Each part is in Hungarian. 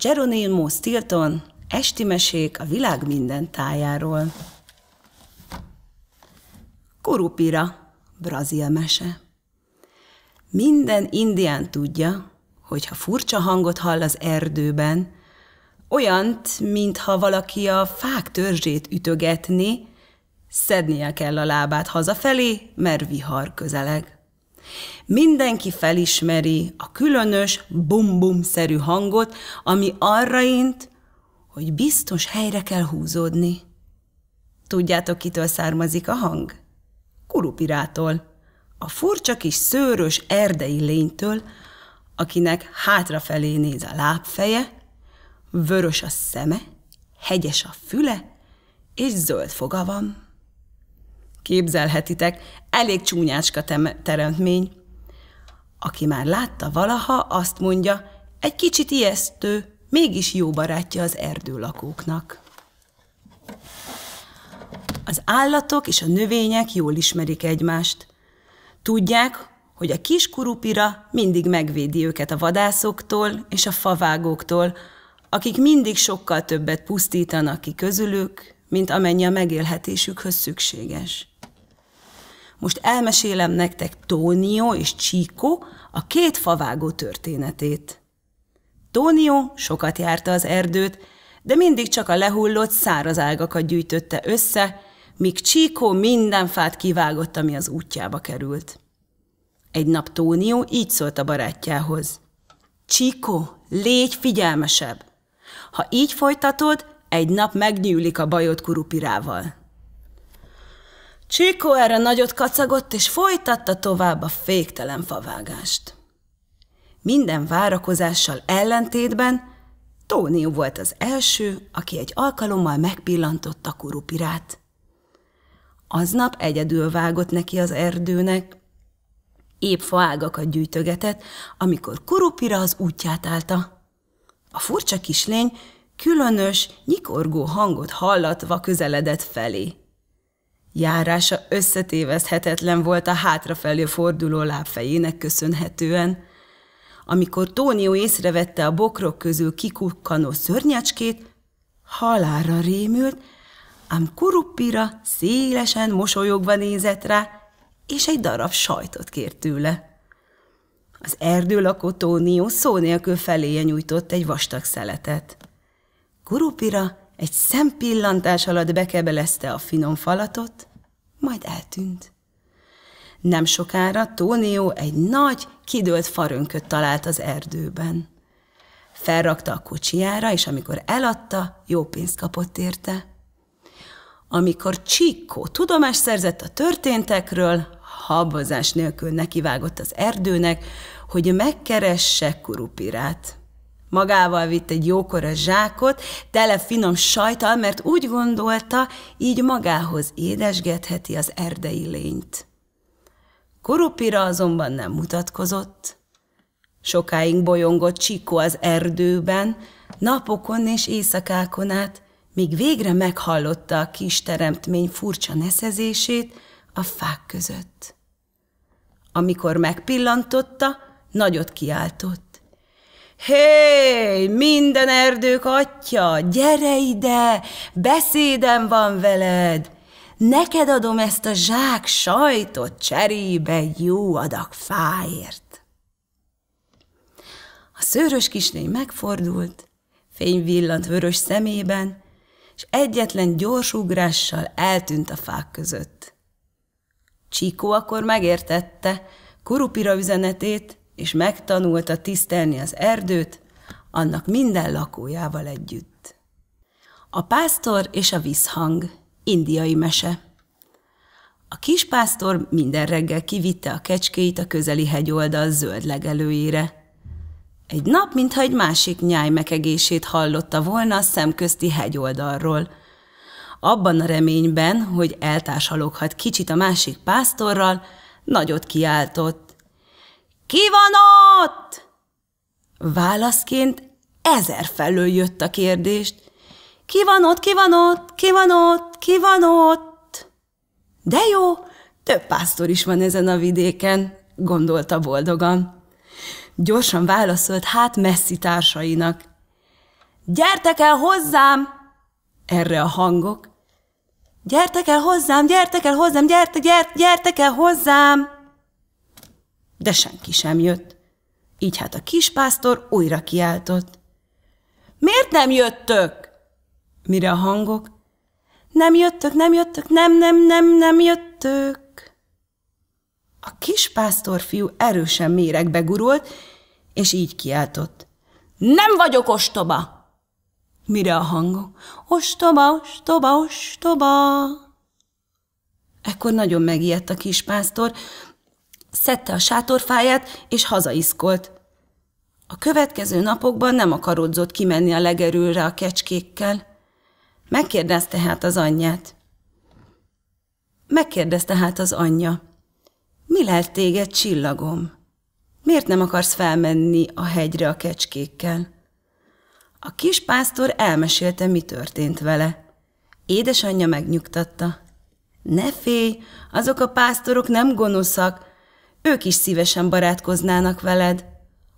Geronimo Stilton, Esti mesék a világ minden tájáról. Kurupira, brazil mese. Minden indián tudja, hogy ha furcsa hangot hall az erdőben, olyant, mintha valaki a fák törzsét ütögetni, szednie kell a lábát hazafelé, mert vihar közeleg. Mindenki felismeri a különös bum-bum-szerű hangot, ami arra int, hogy biztos helyre kell húzódni. Tudjátok, kitől származik a hang? Kurupirától, a furcsa kis szőrös erdei lénytől, akinek hátrafelé néz a lábfeje, vörös a szeme, hegyes a füle, és zöld foga van. Képzelhetitek, elég csúnyáska teremtmény. Aki már látta valaha, azt mondja, egy kicsit ijesztő, mégis jó barátja az erdőlakóknak. Az állatok és a növények jól ismerik egymást. Tudják, hogy a kis kurupira mindig megvédi őket a vadászoktól és a favágóktól, akik mindig sokkal többet pusztítanak ki közülük, mint amennyi a megélhetésükhöz szükséges. Most elmesélem nektek Tónió és Csíko a két favágó történetét. Tónió sokat járta az erdőt, de mindig csak a lehullott száraz ágakat gyűjtötte össze, míg Csíkó minden fát kivágott, ami az útjába került. Egy nap Tónió így szólt a barátjához. Csíkó, légy figyelmesebb! Ha így folytatod, egy nap megnyűlik a bajod kurupirával. Csíkó erre nagyot kacagott, és folytatta tovább a féktelen favágást. Minden várakozással ellentétben Tóni volt az első, aki egy alkalommal megpillantotta kurupirát. Aznap egyedül vágott neki az erdőnek, épp faágakat gyűjtögetett, amikor kurupira az útját állta. A furcsa kislény különös, nyikorgó hangot hallatva közeledett felé. Járása összetévezhetetlen volt a hátrafelé forduló lábfejének köszönhetően. Amikor Tónió észrevette a bokrok közül kikukkanó szörnyecskét, halára rémült, ám kuruppira szélesen mosolyogva nézett rá, és egy darab sajtot kért tőle. Az erdő lakó Tónió szó nélkül feléje nyújtott egy vastag szeletet. Kurupira egy szempillantás alatt bekebelezte a finom falatot, majd eltűnt. Nem sokára Tónió egy nagy, kidőlt farönköt talált az erdőben. Felrakta a kocsiára, és amikor eladta, jó pénzt kapott érte. Amikor Csikó tudomást szerzett a történtekről, habozás nélkül nekivágott az erdőnek, hogy megkeresse kurupirát. Magával vitt egy jókora zsákot, tele finom sajtal, mert úgy gondolta, így magához édesgetheti az erdei lényt. Korupira azonban nem mutatkozott. Sokáig bolyongott Csikó az erdőben, napokon és éjszakákon át, míg végre meghallotta a kis teremtmény furcsa neszezését a fák között. Amikor megpillantotta, nagyot kiáltott. Hé, minden erdők atya, gyere ide, beszédem van veled. Neked adom ezt a zsák sajtot cserébe jó adag fáért. A szőrös kisnény megfordult, fény villant vörös szemében, és egyetlen gyors ugrással eltűnt a fák között. Csíkó akkor megértette kurupira üzenetét, és megtanulta tisztelni az erdőt, annak minden lakójával együtt. A pásztor és a visszhang, indiai mese. A kis pásztor minden reggel kivitte a kecskéit a közeli hegyoldal zöld legelőjére. Egy nap, mintha egy másik nyáj mekegését hallotta volna a szemközti hegyoldalról. Abban a reményben, hogy eltársaloghat kicsit a másik pásztorral, nagyot kiáltott. Ki van ott? Válaszként ezer felől jött a kérdést. Ki van ott, ki van ott, ki van ott, ki van ott? De jó, több pásztor is van ezen a vidéken, gondolta boldogan. Gyorsan válaszolt hát messzi társainak. Gyertek el hozzám! Erre a hangok. Gyertek el hozzám, gyertek el hozzám, gyertek, gyert, gyertek el hozzám! de senki sem jött. Így hát a kispásztor újra kiáltott. Miért nem jöttök? Mire a hangok? Nem jöttök, nem jöttök, nem, nem, nem, nem jöttök. A kispásztor fiú erősen méregbe gurult, és így kiáltott. Nem vagyok ostoba! Mire a hangok? Ostoba, ostoba, ostoba! Ekkor nagyon megijedt a kispásztor, szedte a sátorfáját, és hazaiszkolt. A következő napokban nem akarodzott kimenni a legerőre a kecskékkel. Megkérdezte hát az anyját. Megkérdezte hát az anyja. Mi lehet téged, csillagom? Miért nem akarsz felmenni a hegyre a kecskékkel? A kis pásztor elmesélte, mi történt vele. Édesanyja megnyugtatta. Ne félj, azok a pásztorok nem gonoszak, ők is szívesen barátkoznának veled.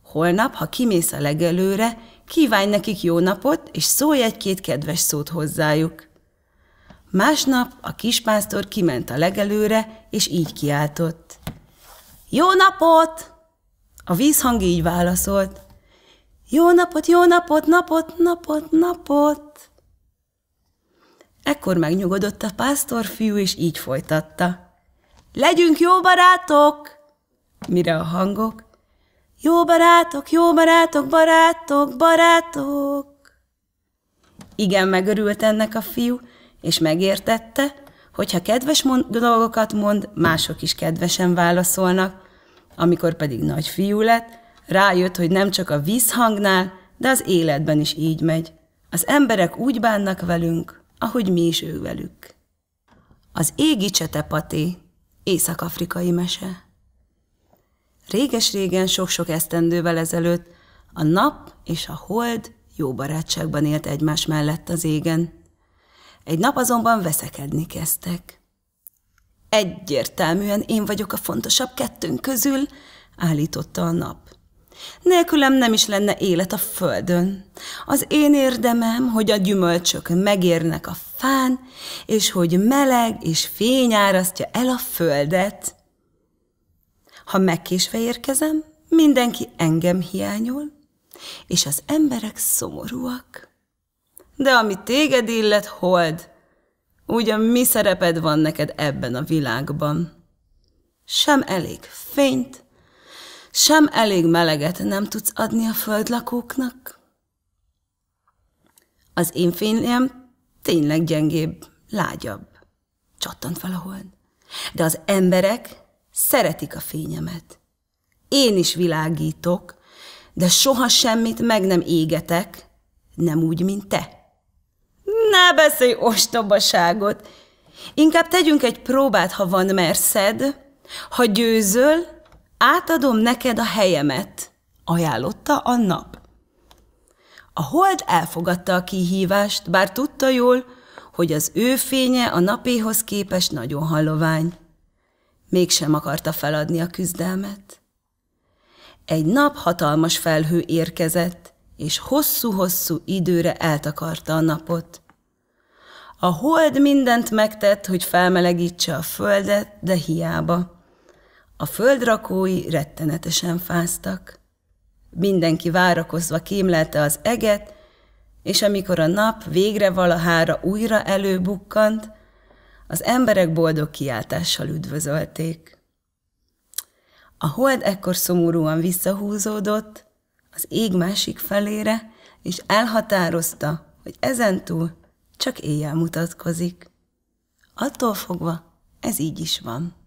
Holnap, ha kimész a legelőre, kívánj nekik jó napot, és szólj egy-két kedves szót hozzájuk. Másnap a kispásztor kiment a legelőre, és így kiáltott. Jó napot! A vízhang így válaszolt. Jó napot, jó napot, napot, napot, napot! Ekkor megnyugodott a pásztorfiú, és így folytatta. Legyünk jó barátok! mire a hangok. Jó barátok, jó barátok, barátok, barátok! Igen, megörült ennek a fiú, és megértette, hogyha kedves mond, dolgokat mond, mások is kedvesen válaszolnak. Amikor pedig nagy fiú lett, rájött, hogy nem csak a vízhangnál, de az életben is így megy. Az emberek úgy bánnak velünk, ahogy mi is ő velük. Az égi csetepaté, észak-afrikai mese réges-régen sok-sok esztendővel ezelőtt a nap és a hold jó barátságban élt egymás mellett az égen. Egy nap azonban veszekedni kezdtek. Egyértelműen én vagyok a fontosabb kettőnk közül, állította a nap. Nélkülem nem is lenne élet a földön. Az én érdemem, hogy a gyümölcsök megérnek a fán, és hogy meleg és fény árasztja el a földet. Ha megkésve érkezem, mindenki engem hiányol, és az emberek szomorúak. De ami téged illet, hold, ugyan mi szereped van neked ebben a világban? Sem elég fényt, sem elég meleget nem tudsz adni a földlakóknak. Az én fényem tényleg gyengébb, lágyabb, csattant valahol. De az emberek Szeretik a fényemet. Én is világítok, de soha semmit meg nem égetek, nem úgy, mint te. Ne beszélj ostobaságot! Inkább tegyünk egy próbát, ha van merszed. Ha győzöl, átadom neked a helyemet, ajánlotta a nap. A hold elfogadta a kihívást, bár tudta jól, hogy az ő fénye a napéhoz képest nagyon halovány mégsem akarta feladni a küzdelmet. Egy nap hatalmas felhő érkezett, és hosszú-hosszú időre eltakarta a napot. A hold mindent megtett, hogy felmelegítse a földet, de hiába. A földrakói rettenetesen fáztak. Mindenki várakozva kémlelte az eget, és amikor a nap végre valahára újra előbukkant, az emberek boldog kiáltással üdvözölték. A hold ekkor szomorúan visszahúzódott az ég másik felére, és elhatározta, hogy ezentúl csak éjjel mutatkozik. Attól fogva ez így is van.